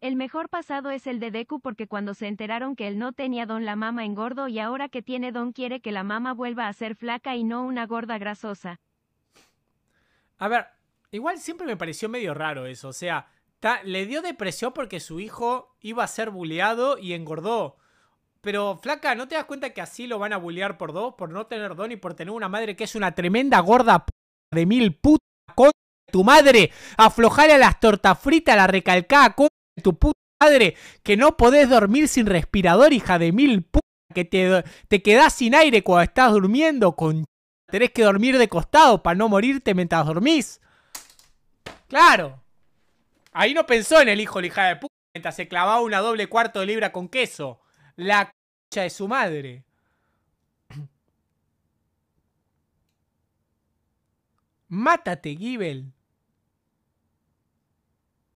El mejor pasado es el de Deku porque cuando se enteraron que él no tenía don la mama engordo y ahora que tiene don quiere que la mama vuelva a ser flaca y no una gorda grasosa. A ver, igual siempre me pareció medio raro eso, o sea, le dio depresión porque su hijo iba a ser buleado y engordó. Pero flaca, ¿no te das cuenta que así lo van a bullear por dos, por no tener don y por tener una madre que es una tremenda gorda de mil putas? tu madre, aflojale a las tortas fritas, la recalcá, de tu puta madre, que no podés dormir sin respirador, hija de mil puta, que te, quedás sin aire cuando estás durmiendo, con tenés que dormir de costado para no morirte mientras dormís. Claro. Ahí no pensó en el hijo, la hija de puta, mientras se clavaba una doble cuarto de libra con queso. La concha de su madre. Mátate, Gibel.